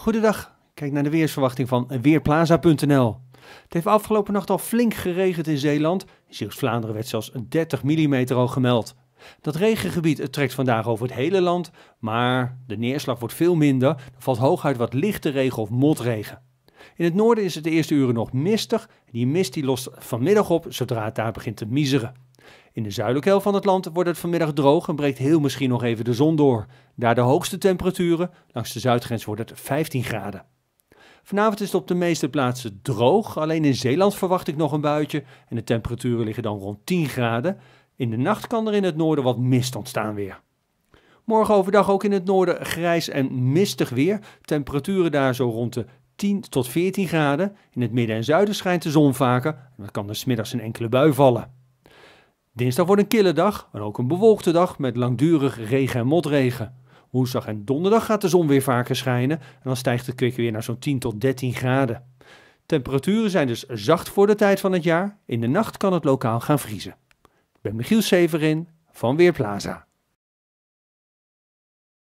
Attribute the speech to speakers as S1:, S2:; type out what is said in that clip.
S1: Goedendag, kijk naar de weersverwachting van Weerplaza.nl. Het heeft afgelopen nacht al flink geregend in Zeeland. In zuid vlaanderen werd zelfs 30 mm al gemeld. Dat regengebied trekt vandaag over het hele land, maar de neerslag wordt veel minder. Er valt hooguit wat lichte regen of motregen. In het noorden is het de eerste uren nog mistig. Die mist die lost vanmiddag op zodra het daar begint te miseren. In de zuidelijke helft van het land wordt het vanmiddag droog en breekt heel misschien nog even de zon door. Daar de hoogste temperaturen, langs de zuidgrens wordt het 15 graden. Vanavond is het op de meeste plaatsen droog, alleen in Zeeland verwacht ik nog een buitje en de temperaturen liggen dan rond 10 graden. In de nacht kan er in het noorden wat mist ontstaan weer. Morgen overdag ook in het noorden grijs en mistig weer. Temperaturen daar zo rond de 10 tot 14 graden. In het midden en zuiden schijnt de zon vaker en dan kan er smiddags een enkele bui vallen. Dinsdag wordt een kille dag, en ook een bewolkte dag met langdurig regen en motregen. Woensdag en donderdag gaat de zon weer vaker schijnen en dan stijgt het kwik weer naar zo'n 10 tot 13 graden. Temperaturen zijn dus zacht voor de tijd van het jaar. In de nacht kan het lokaal gaan vriezen. Ik ben Michiel Severin van Weerplaza.